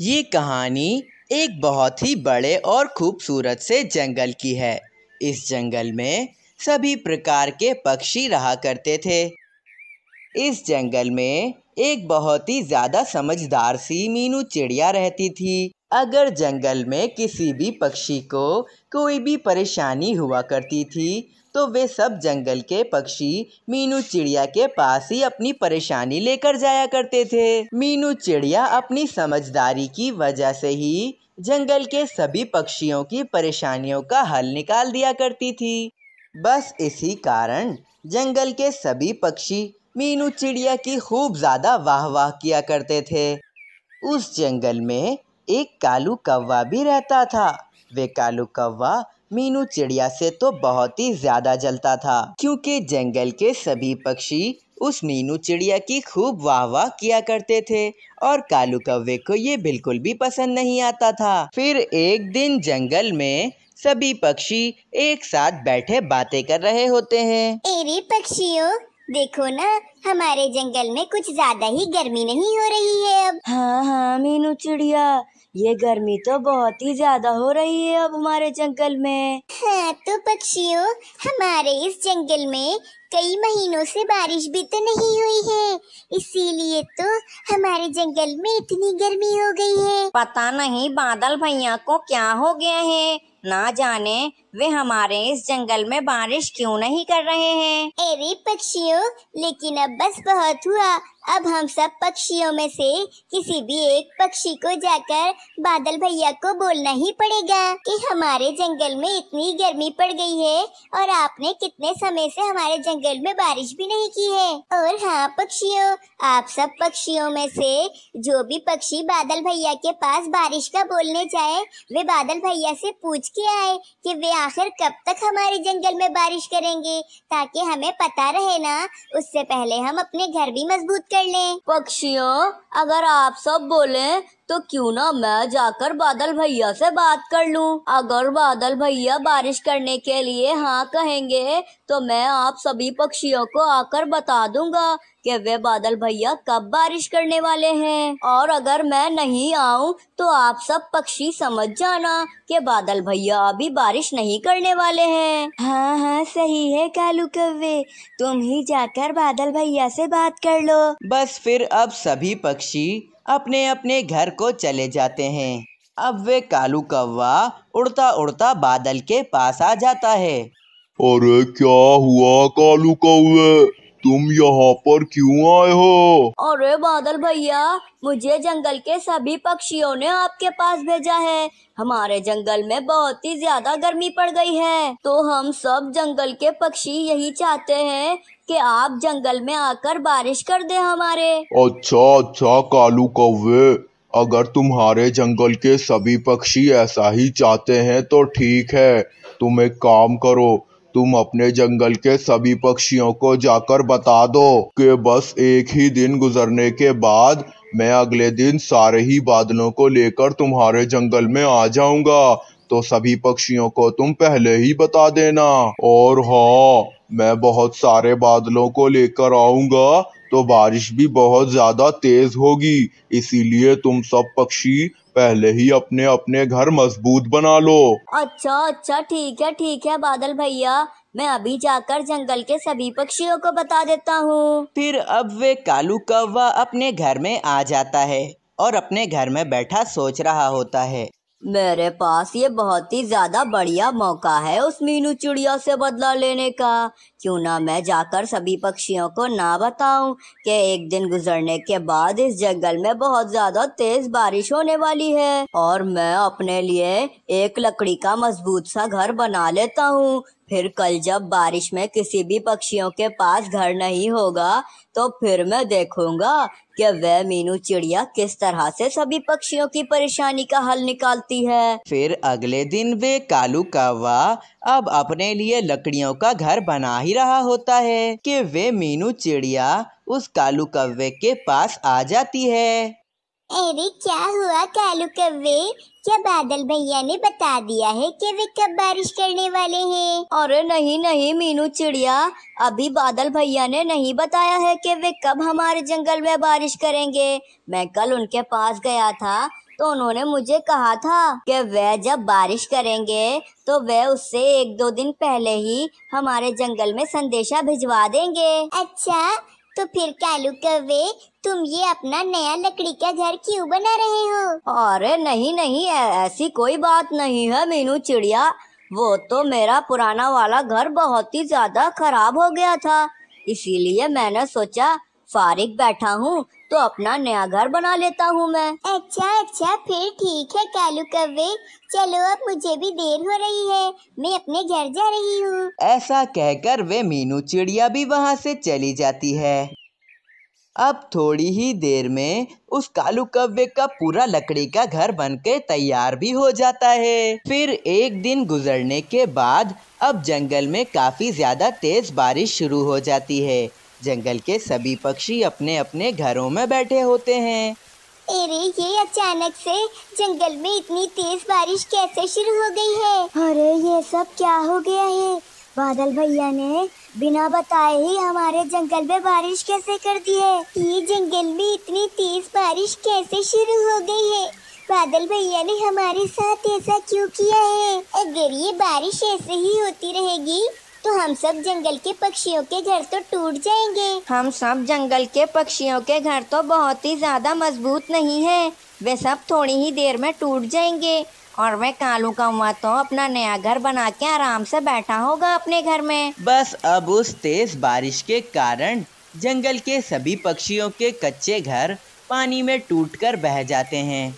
ये कहानी एक बहुत ही बड़े और खूबसूरत से जंगल की है इस जंगल में सभी प्रकार के पक्षी रहा करते थे इस जंगल में एक बहुत ही ज़्यादा समझदार सी मीनू चिड़िया रहती थी अगर जंगल में किसी भी पक्षी को कोई भी परेशानी हुआ करती थी तो वे सब जंगल के पक्षी मीनू चिड़िया के पास ही अपनी परेशानी लेकर जाया करते थे मीनू चिड़िया अपनी समझदारी की वजह से ही जंगल के सभी पक्षियों की परेशानियों का हल निकाल दिया करती थी बस इसी कारण जंगल के सभी पक्षी मीनू चिड़िया की खूब ज़्यादा वाह वाह किया करते थे उस जंगल में एक कालू कौवा भी रहता था वे कालू कौवा मीनू चिड़िया से तो बहुत ही ज्यादा जलता था क्योंकि जंगल के सभी पक्षी उस मीनू चिड़िया की खूब वाह वाह किया करते थे और कालू कौवे को ये बिल्कुल भी पसंद नहीं आता था फिर एक दिन जंगल में सभी पक्षी एक साथ बैठे बातें कर रहे होते हैं एरी पक्षियों देखो ना हमारे जंगल में कुछ ज्यादा ही गर्मी नहीं हो रही है अब हाँ हाँ मीनू चिड़िया ये गर्मी तो बहुत ही ज्यादा हो रही है अब हमारे जंगल में हाँ तो पक्षियों हमारे इस जंगल में कई महीनों से बारिश भी तो नहीं हुई है इसीलिए तो हमारे जंगल में इतनी गर्मी हो गई है पता नहीं बादल भैया को क्या हो गया है ना जाने वे हमारे इस जंगल में बारिश क्यों नहीं कर रहे हैं अरे पक्षियों लेकिन अब बस बहुत हुआ अब हम सब पक्षियों में से किसी भी एक पक्षी को जाकर बादल भैया को बोलना ही पड़ेगा कि हमारे जंगल में इतनी गर्मी पड़ गई है और आपने कितने समय से हमारे जंगल में बारिश भी नहीं की है और हाँ पक्षियों आप सब पक्षियों में से जो भी पक्षी बादल भैया के पास बारिश का बोलने जाए वे बादल भैया से पूछ के आए कि वे आखिर कब तक हमारे जंगल में बारिश करेंगे ताकि हमें पता रहे ना उससे पहले हम अपने घर भी मजबूत कर लें पक्षियों अगर आप सब बोले तो क्यों ना मैं जाकर बादल भैया से बात कर लूं अगर बादल भैया बारिश करने के लिए हाँ कहेंगे तो मैं आप सभी पक्षियों को आकर बता दूंगा कि वे बादल भैया कब बारिश करने वाले हैं और अगर मैं नहीं आऊँ तो आप सब पक्षी समझ जाना कि बादल भैया अभी बारिश नहीं करने वाले हैं हाँ हाँ सही है कालू कव्वे तुम ही जाकर बादल भैया से बात कर लो बस फिर अब सभी पक्षी अपने अपने घर को चले जाते हैं अब वे कालू कौवा उड़ता उड़ता बादल के पास आ जाता है अरे क्या हुआ कालू कौवे तुम यहाँ पर क्यों आए हो अरे बादल भैया मुझे जंगल के सभी पक्षियों ने आपके पास भेजा है हमारे जंगल में बहुत ही ज्यादा गर्मी पड़ गई है तो हम सब जंगल के पक्षी यही चाहते हैं कि आप जंगल में आकर बारिश कर दे हमारे अच्छा अच्छा कालू कौवे अगर तुम्हारे जंगल के सभी पक्षी ऐसा ही चाहते हैं तो ठीक है तुम एक काम करो तुम अपने जंगल के सभी पक्षियों को जाकर बता दो कि बस एक ही दिन गुजरने के बाद मैं अगले दिन सारे ही बादलों को लेकर तुम्हारे जंगल में आ जाऊंगा तो सभी पक्षियों को तुम पहले ही बता देना और हाँ मैं बहुत सारे बादलों को लेकर आऊंगा तो बारिश भी बहुत ज्यादा तेज होगी इसीलिए तुम सब पक्षी पहले ही अपने अपने घर मजबूत बना लो अच्छा अच्छा ठीक है ठीक है बादल भैया मैं अभी जाकर जंगल के सभी पक्षियों को बता देता हूँ फिर अब वे कालू कौवा अपने घर में आ जाता है और अपने घर में बैठा सोच रहा होता है मेरे पास ये बहुत ही ज़्यादा बढ़िया मौका है उस मीनू चिड़िया से बदला लेने का क्यों ना मैं जाकर सभी पक्षियों को ना बताऊं कि एक दिन गुजरने के बाद इस जंगल में बहुत ज़्यादा तेज़ बारिश होने वाली है और मैं अपने लिए एक लकड़ी का मजबूत सा घर बना लेता हूँ फिर कल जब बारिश में किसी भी पक्षियों के पास घर नहीं होगा तो फिर मैं देखूंगा कि वह मीनू चिड़िया किस तरह से सभी पक्षियों की परेशानी का हल निकालती है फिर अगले दिन वे कालू कौवा अब अपने लिए लकड़ियों का घर बना ही रहा होता है कि वे मीनू चिड़िया उस कालू कौवे के पास आ जाती है अरे क्या हुआ कालू कव्वे क्या बादल भैया ने बता दिया है कि वे कब बारिश करने वाले हैं अरे नहीं नहीं मीनू चिड़िया अभी बादल भैया ने नहीं बताया है कि वे कब हमारे जंगल में बारिश करेंगे मैं कल उनके पास गया था तो उन्होंने मुझे कहा था कि वह जब बारिश करेंगे तो वह उससे एक दो दिन पहले ही हमारे जंगल में संदेशा भिजवा देंगे अच्छा तो फिर कालू कवे तुम ये अपना नया लकड़ी का घर क्यों बना रहे हो अरे नहीं नहीं ऐसी कोई बात नहीं है मीनू चिड़िया वो तो मेरा पुराना वाला घर बहुत ही ज्यादा खराब हो गया था इसीलिए मैंने सोचा फारिक बैठा हूँ तो अपना नया घर बना लेता हूँ मैं अच्छा अच्छा फिर ठीक है कालू कवे चलो अब मुझे भी देर हो रही है मैं अपने घर जा रही हूँ ऐसा कहकर वे मीनू चिड़िया भी वहाँ से चली जाती है अब थोड़ी ही देर में उस कालू कव्वे का पूरा लकड़ी का घर बनके तैयार भी हो जाता है फिर एक दिन गुजरने के बाद अब जंगल में काफ़ी ज़्यादा तेज़ बारिश शुरू हो जाती है जंगल के सभी पक्षी अपने अपने घरों में बैठे होते हैं अरे ये अचानक से जंगल में इतनी तेज बारिश कैसे शुरू हो गई है अरे ये सब क्या हो गया है बादल भैया ने बिना बताए ही हमारे जंगल में बारिश कैसे कर दी है ये जंगल में इतनी तेज बारिश कैसे शुरू हो गई है बादल भैया ने हमारे साथ ऐसा क्यों किया है अगर ये बारिश ऐसे ही होती रहेगी तो हम सब जंगल के पक्षियों के घर तो टूट जाएंगे हम सब जंगल के पक्षियों के घर तो बहुत ही ज़्यादा मजबूत नहीं है वे सब थोड़ी ही देर में टूट जाएंगे और वह कालू कौवा तो अपना नया घर बना के आराम से बैठा होगा अपने घर में बस अब उस तेज बारिश के कारण जंगल के सभी पक्षियों के कच्चे घर पानी में टूटकर बह जाते हैं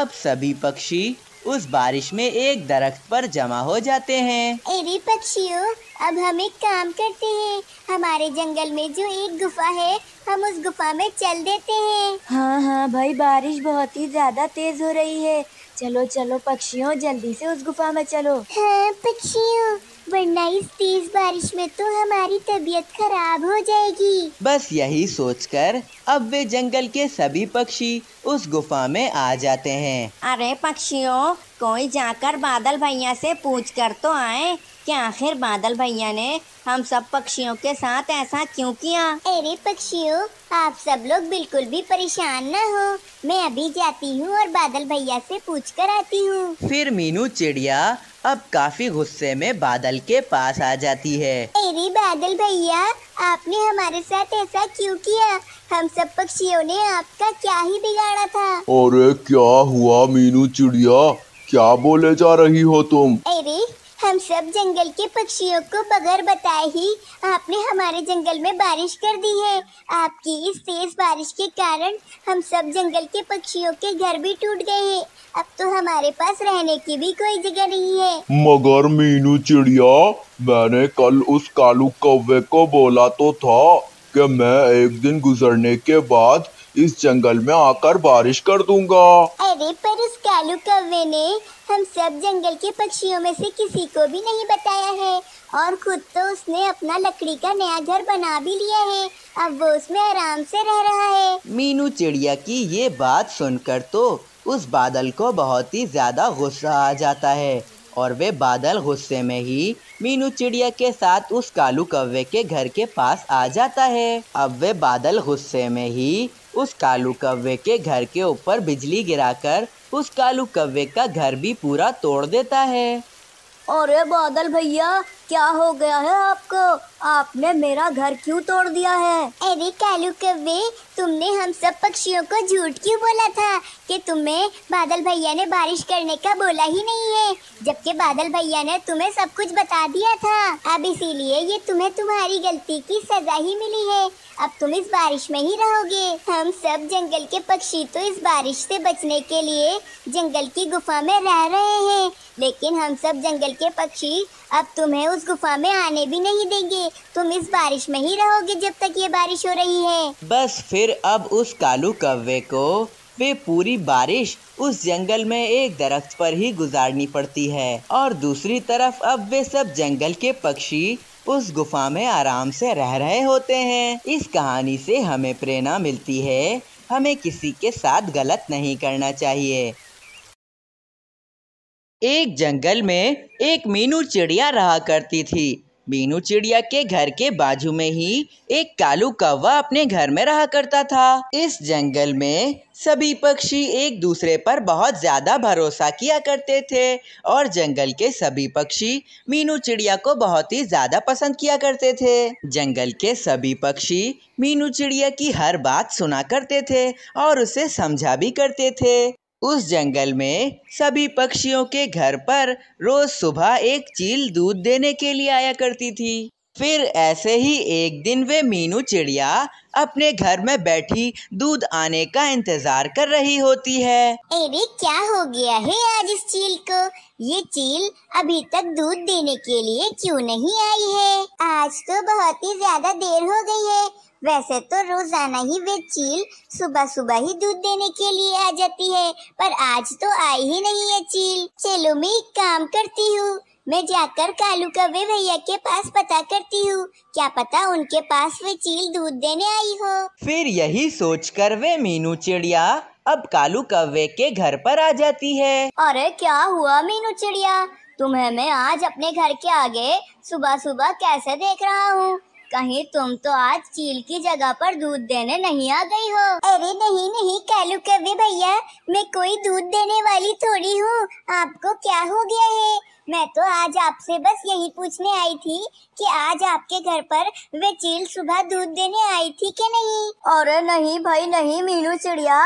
अब सभी पक्षी उस बारिश में एक दरख्त पर जमा हो जाते हैं अरे पक्षियों अब हम एक काम करते हैं हमारे जंगल में जो एक गुफा है हम उस गुफा में चल देते हैं हाँ हाँ भाई बारिश बहुत ही ज्यादा तेज हो रही है चलो चलो पक्षियों जल्दी से उस गुफा में चलो हाँ पक्षियों वरना इस तेज बारिश में तो हमारी तबीयत खराब हो जाएगी बस यही सोचकर अब वे जंगल के सभी पक्षी उस गुफा में आ जाते हैं अरे पक्षियों कोई जाकर बादल भैया से पूछ कर तो आए कि आखिर बादल भैया ने हम सब पक्षियों के साथ ऐसा क्यों किया अरे पक्षियों आप सब लोग बिल्कुल भी परेशान न हो मैं अभी जाती हूँ और बादल भैया से पूछ कर आती हूँ फिर मीनू चिड़िया अब काफी गुस्से में बादल के पास आ जाती है अरे बादल भैया आपने हमारे साथ ऐसा क्यों किया हम सब पक्षियों ने आपका क्या ही बिगाड़ा था अरे क्या हुआ मीनू चिड़िया क्या बोले जा रही हो तुम अरे हम सब जंगल के पक्षियों को बगैर बताए ही आपने हमारे जंगल में बारिश कर दी है आपकी इस तेज बारिश के कारण हम सब जंगल के पक्षियों के घर भी टूट गए हैं अब तो हमारे पास रहने की भी कोई जगह नहीं है मगर मीनू चिड़िया मैंने कल उस कालू कौवे को बोला तो था कि मैं एक दिन गुजरने के बाद इस जंगल में आकर बारिश कर दूंगा अरे पर उस कालू कौवे ने हम सब जंगल के पक्षियों में से किसी को भी नहीं बताया है और खुद तो उसने अपना लकड़ी का नया घर बना भी लिया है अब वो उसमें आराम से रह रहा है मीनू चिड़िया की ये बात सुनकर तो उस बादल को बहुत ही ज्यादा गुस्सा आ जाता है और वे बादल गुस्से में ही मीनू चिड़िया के साथ उस कालू कौवे के घर के पास आ जाता है अब वे बादल गुस्से में ही उस कालू कव्वे के घर के ऊपर बिजली गिराकर उस कालू कव्वे का घर भी पूरा तोड़ देता है अरे बादल भैया क्या हो गया है आपको आपने मेरा घर क्यों तोड़ दिया है अरे कालू कवे तुमने हम सब पक्षियों को झूठ क्यों बोला था कि तुम्हें बादल भैया ने बारिश करने का बोला ही नहीं है जबकि बादल भैया ने तुम्हें सब कुछ बता दिया था अब इसीलिए ये तुम्हें तुम्हारी गलती की सजा ही मिली है अब तुम इस बारिश में ही रहोगे हम सब जंगल के पक्षी तो इस बारिश से बचने के लिए जंगल की गुफा में रह रहे हैं लेकिन हम सब जंगल के पक्षी अब तुम्हें उस गुफा में आने भी नहीं देंगे तुम इस बारिश में ही रहोगे जब तक ये बारिश हो रही है बस फिर अब उस कालू कव्वे को वे पूरी बारिश उस जंगल में एक दरख्त पर ही गुजारनी पड़ती है और दूसरी तरफ अब वे सब जंगल के पक्षी उस गुफा में आराम से रह रहे होते हैं इस कहानी से हमें प्रेरणा मिलती है हमें किसी के साथ गलत नहीं करना चाहिए एक जंगल में एक मीनू चिड़िया रहा करती थी मीनू चिड़िया के घर के बाजू में ही एक कालू कौवा अपने घर में रहा करता था इस जंगल में सभी पक्षी एक दूसरे पर बहुत ज्यादा भरोसा किया करते थे और जंगल के सभी पक्षी मीनू चिड़िया को बहुत ही ज्यादा पसंद किया करते थे जंगल के सभी पक्षी मीनू चिड़िया की हर बात सुना करते थे और उसे समझा भी करते थे उस जंगल में सभी पक्षियों के घर पर रोज सुबह एक चील दूध देने के लिए आया करती थी फिर ऐसे ही एक दिन वे मीनू चिड़िया अपने घर में बैठी दूध आने का इंतजार कर रही होती है अरे क्या हो गया है आज इस चील को ये चील अभी तक दूध देने के लिए क्यों नहीं आई है आज तो बहुत ही ज्यादा देर हो गई है वैसे तो रोजाना ही वे चील सुबह सुबह ही दूध देने के लिए आ जाती है पर आज तो आई ही नहीं है चील चलो मैं एक काम करती हूँ मैं जाकर कालू कवे भैया के पास पता करती हूँ क्या पता उनके पास वे चील दूध देने आई हो फिर यही सोचकर वे मीनू चिड़िया अब कालू कव्वे के घर पर आ जाती है अरे क्या हुआ मीनू चिड़िया तुम्हें मैं आज अपने घर के आगे सुबह सुबह कैसे देख रहा हूँ कहीं तुम तो आज चील की जगह पर दूध देने नहीं आ गई हो अरे नहीं नहीं कालू कव्य भैया मैं कोई दूध देने वाली थोड़ी हूँ आपको क्या हो गया है मैं तो आज आपसे बस यही पूछने आई थी कि आज आपके घर पर वे चील सुबह दूध देने आई थी कि नहीं अरे नहीं भाई नहीं मीनू चिड़िया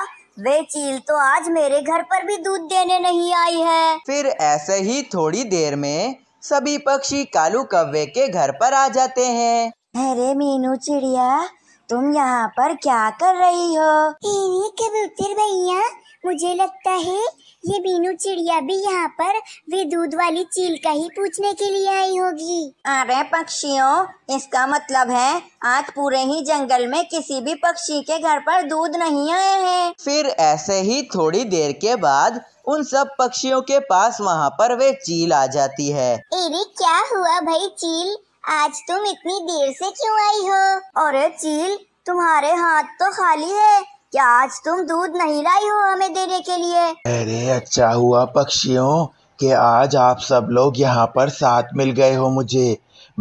वे चील तो आज मेरे घर पर भी दूध देने नहीं आई है फिर ऐसे ही थोड़ी देर में सभी पक्षी कालू कव्वे के घर पर आ जाते हैं अरे मीनू चिड़िया तुम यहाँ पर क्या कर रही हो कबूतर भैया मुझे लगता है ये मीनू चिड़िया भी यहाँ पर वे दूध वाली चील का ही पूछने के लिए आई होगी अरे पक्षियों इसका मतलब है आज पूरे ही जंगल में किसी भी पक्षी के घर पर दूध नहीं आए हैं फिर ऐसे ही थोड़ी देर के बाद उन सब पक्षियों के पास वहाँ पर वे चील आ जाती है अरे क्या हुआ भाई चील आज तुम इतनी देर से क्यों आई हो अरे चील तुम्हारे हाथ तो खाली है क्या आज तुम दूध नहीं लाई हो हमें देने के लिए अरे अच्छा हुआ पक्षियों कि आज आप सब लोग यहाँ पर साथ मिल गए हो मुझे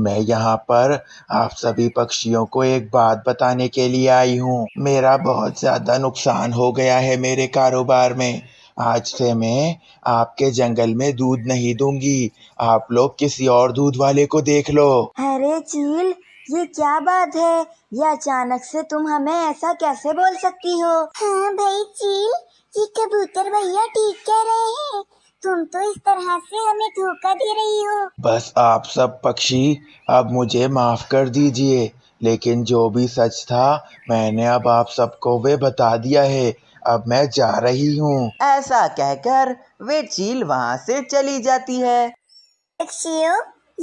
मैं यहाँ पर आप सभी पक्षियों को एक बात बताने के लिए आई हूँ मेरा बहुत ज़्यादा नुकसान हो गया है मेरे कारोबार में आज से मैं आपके जंगल में दूध नहीं दूंगी आप लोग किसी और दूध वाले को देख लो अरे चील ये क्या बात है ये अचानक से तुम हमें ऐसा कैसे बोल सकती हो हाँ भाई चील ये कबूतर भैया ठीक कह रहे हैं तुम तो इस तरह से हमें धोखा दे रही हो बस आप सब पक्षी अब मुझे माफ कर दीजिए लेकिन जो भी सच था मैंने अब आप सबको वे बता दिया है अब मैं जा रही हूँ ऐसा कहकर वे चील वहाँ से चली जाती है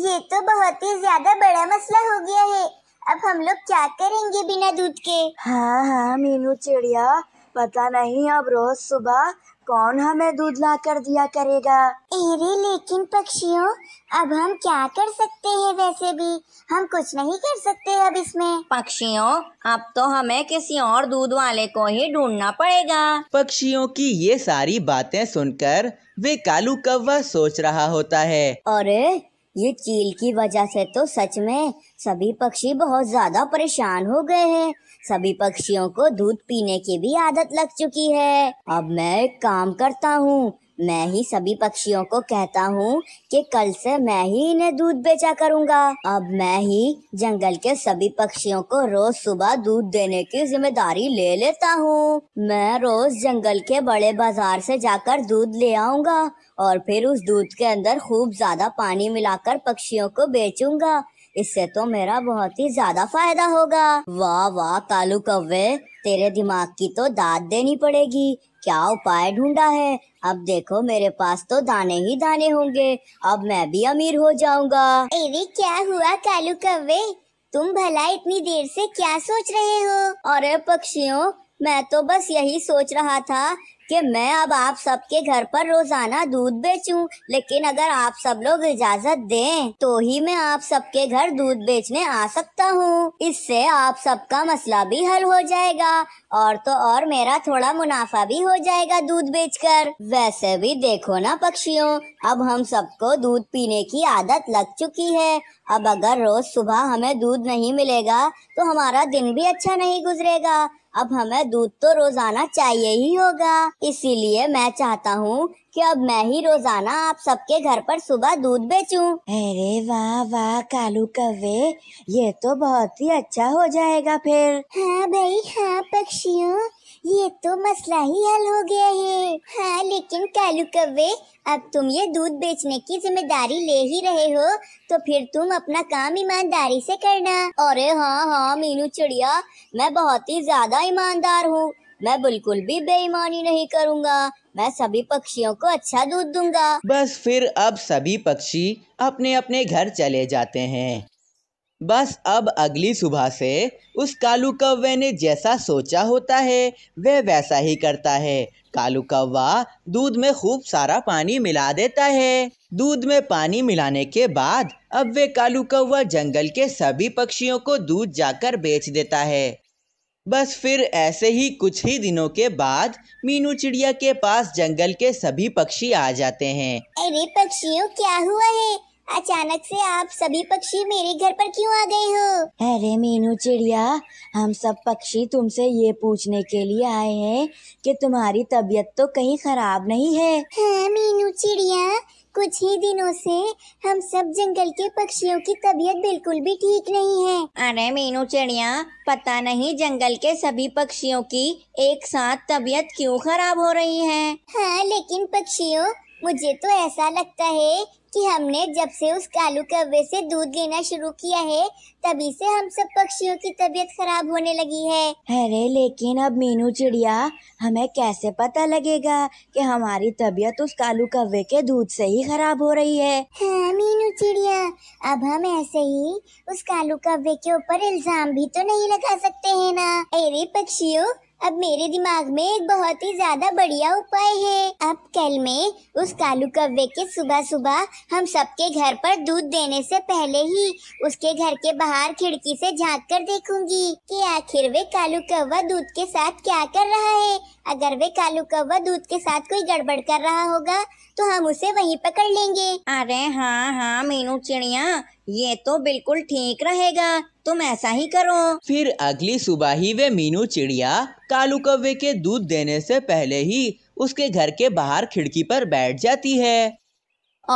ये तो बहुत ही ज्यादा बड़ा मसला हो गया है अब हम लोग क्या करेंगे बिना दूध के हाँ हाँ मीनू चिड़िया पता नहीं अब रोज सुबह कौन हमें दूध ला कर दिया करेगा अरे लेकिन पक्षियों अब हम क्या कर सकते हैं वैसे भी हम कुछ नहीं कर सकते अब इसमें पक्षियों अब तो हमें किसी और दूध वाले को ही ढूंढना पड़ेगा पक्षियों की ये सारी बातें सुनकर वे कालू कौवा सोच रहा होता है अरे ये चील की वजह से तो सच में सभी पक्षी बहुत ज्यादा परेशान हो गए हैं सभी पक्षियों को दूध पीने की भी आदत लग चुकी है अब मैं एक काम करता हूँ मैं ही सभी पक्षियों को कहता हूँ कि कल से मैं ही इन्हें दूध बेचा करूँगा अब मैं ही जंगल के सभी पक्षियों को रोज सुबह दूध देने की जिम्मेदारी ले लेता हूँ मैं रोज जंगल के बड़े बाजार से जाकर दूध ले आऊँगा और फिर उस दूध के अंदर खूब ज्यादा पानी मिलाकर पक्षियों को बेचूंगा इससे तो मेरा बहुत ही ज्यादा फायदा होगा वाह वाह कालू कौवे तेरे दिमाग की तो दाद देनी पड़ेगी क्या उपाय ढूंढा है अब देखो मेरे पास तो दाने ही दाने होंगे अब मैं भी अमीर हो जाऊंगा अरे क्या हुआ कालू कव्वे तुम भला इतनी देर से क्या सोच रहे हो अरे पक्षियों मैं तो बस यही सोच रहा था कि मैं अब आप सबके घर पर रोजाना दूध बेचूं लेकिन अगर आप सब लोग इजाजत दें तो ही मैं आप सबके घर दूध बेचने आ सकता हूँ इससे आप सबका मसला भी हल हो जाएगा और तो और मेरा थोड़ा मुनाफा भी हो जाएगा दूध बेचकर वैसे भी देखो ना पक्षियों अब हम सबको दूध पीने की आदत लग चुकी है अब अगर रोज सुबह हमें दूध नहीं मिलेगा तो हमारा दिन भी अच्छा नहीं गुजरेगा अब हमें दूध तो रोजाना चाहिए ही होगा इसीलिए मैं चाहता हूँ कि अब मैं ही रोजाना आप सबके घर पर सुबह दूध बेचूं। अरे वाह वाह कालू कवे ये तो बहुत ही अच्छा हो जाएगा फिर हाँ भाई हाँ पक्षियों ये तो मसला ही हल हो गया है हाँ लेकिन कालू कवे अब तुम ये दूध बेचने की जिम्मेदारी ले ही रहे हो तो फिर तुम अपना काम ईमानदारी से करना अरे हाँ हाँ मीनू चिड़िया मैं बहुत ही ज्यादा ईमानदार हूँ मैं बिल्कुल भी बेईमानी नहीं करूँगा मैं सभी पक्षियों को अच्छा दूध दूंगा बस फिर अब सभी पक्षी अपने अपने घर चले जाते हैं बस अब अगली सुबह से उस कालू कौवे ने जैसा सोचा होता है वह वैसा ही करता है कालू कौवा दूध में खूब सारा पानी मिला देता है दूध में पानी मिलाने के बाद अब वे कालू कौवा जंगल के सभी पक्षियों को दूध जाकर बेच देता है बस फिर ऐसे ही कुछ ही दिनों के बाद मीनू चिड़िया के पास जंगल के सभी पक्षी आ जाते हैं अरे पक्षियों क्या हुआ है अचानक से आप सभी पक्षी मेरे घर पर क्यों आ गए हो अरे मीनू चिड़िया हम सब पक्षी तुमसे ये पूछने के लिए आए हैं कि तुम्हारी तबीयत तो कहीं खराब नहीं है हाँ मीनू चिड़िया कुछ ही दिनों से हम सब जंगल के पक्षियों की तबीयत बिल्कुल भी ठीक नहीं है अरे मीनू चिड़िया पता नहीं जंगल के सभी पक्षियों की एक साथ तबीयत क्यों खराब हो रही है हाँ लेकिन पक्षियों मुझे तो ऐसा लगता है कि हमने जब से उस कालू कव्वे से दूध लेना शुरू किया है तभी से हम सब पक्षियों की तबीयत खराब होने लगी है अरे लेकिन अब मीनू चिड़िया हमें कैसे पता लगेगा कि हमारी तबीयत उस कालू कव्वे के दूध से ही खराब हो रही है हाँ मीनू चिड़िया अब हम ऐसे ही उस कालू कव्वे के ऊपर इल्जाम भी तो नहीं लगा सकते है न अरे पक्षियों अब मेरे दिमाग में एक बहुत ही ज्यादा बढ़िया उपाय है अब कल में उस कालू कव्वे के सुबह सुबह हम सबके घर पर दूध देने से पहले ही उसके घर के बाहर खिड़की से झांक कर देखूंगी कि आखिर वे कालू कव्वा दूध के साथ क्या कर रहा है अगर वे कालू कव्वा दूध के साथ कोई गड़बड़ कर रहा होगा तो हम उसे वहीं पकड़ लेंगे अरे हाँ हाँ मीनू चिड़िया ये तो बिल्कुल ठीक रहेगा तुम ऐसा ही करो फिर अगली सुबह ही वे मीनू चिड़िया कालू कव्वे के दूध देने से पहले ही उसके घर के बाहर खिड़की पर बैठ जाती है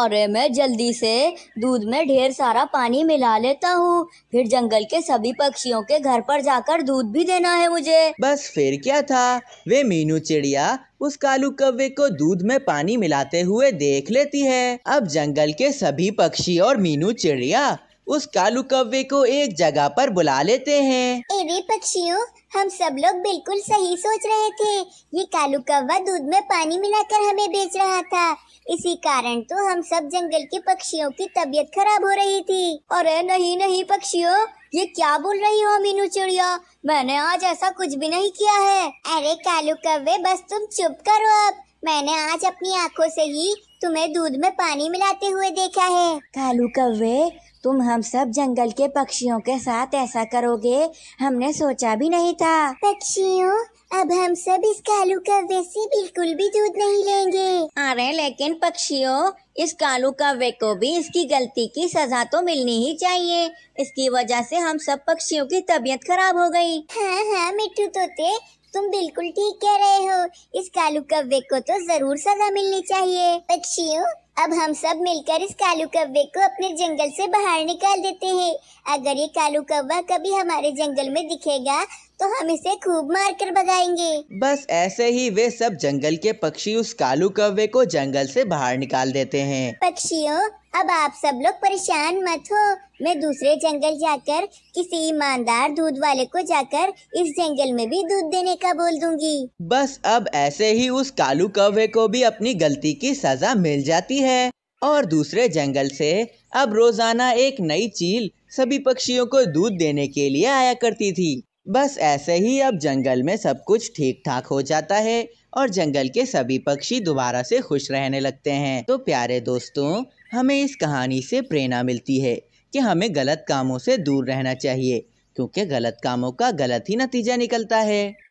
और मैं जल्दी से दूध में ढेर सारा पानी मिला लेता हूँ फिर जंगल के सभी पक्षियों के घर पर जाकर दूध भी देना है मुझे बस फिर क्या था वे मीनू चिड़िया उस कालू कव्वे को दूध में पानी मिलाते हुए देख लेती है अब जंगल के सभी पक्षी और मीनू चिड़िया उस कालू कव्वे को एक जगह पर बुला लेते हैं अरे पक्षियों हम सब लोग बिल्कुल सही सोच रहे थे ये कालू कौवा दूध में पानी मिलाकर हमें बेच रहा था इसी कारण तो हम सब जंगल के पक्षियों की तबीयत खराब हो रही थी अरे नहीं नहीं पक्षियों ये क्या बोल रही हो मीनू चिड़िया मैंने आज ऐसा कुछ भी नहीं किया है अरे कालू कौवे बस तुम चुप करो अब मैंने आज अपनी आँखों से ही तुम्हें दूध में पानी मिलाते हुए देखा है कालू कौवे तुम हम सब जंगल के पक्षियों के साथ ऐसा करोगे हमने सोचा भी नहीं था पक्षियों अब हम सब इस कालू कव्वे से बिल्कुल भी दूध नहीं लेंगे अरे लेकिन पक्षियों इस कालू कव्वे को भी इसकी गलती की सजा तो मिलनी ही चाहिए इसकी वजह से हम सब पक्षियों की तबीयत खराब हो गई हाँ हाँ मिट्टू तोते तुम बिल्कुल ठीक कह रहे हो इस कालू कव्वे को तो जरूर सजा मिलनी चाहिए पक्षियों अब हम सब मिलकर इस कालू कव्वे को अपने जंगल से बाहर निकाल देते हैं अगर ये कालू कव्वा कभी हमारे जंगल में दिखेगा तो हम इसे खूब मार कर भगाएंगे बस ऐसे ही वे सब जंगल के पक्षी उस कालू कव्वे को जंगल से बाहर निकाल देते हैं पक्षियों अब आप सब लोग परेशान मत हो मैं दूसरे जंगल जाकर किसी ईमानदार दूध वाले को जाकर इस जंगल में भी दूध देने का बोल दूंगी बस अब ऐसे ही उस कालू कौवे को भी अपनी गलती की सजा मिल जाती है और दूसरे जंगल से अब रोजाना एक नई चील सभी पक्षियों को दूध देने के लिए आया करती थी बस ऐसे ही अब जंगल में सब कुछ ठीक ठाक हो जाता है और जंगल के सभी पक्षी दोबारा से खुश रहने लगते हैं तो प्यारे दोस्तों हमें इस कहानी से प्रेरणा मिलती है कि हमें गलत कामों से दूर रहना चाहिए क्योंकि गलत कामों का गलत ही नतीजा निकलता है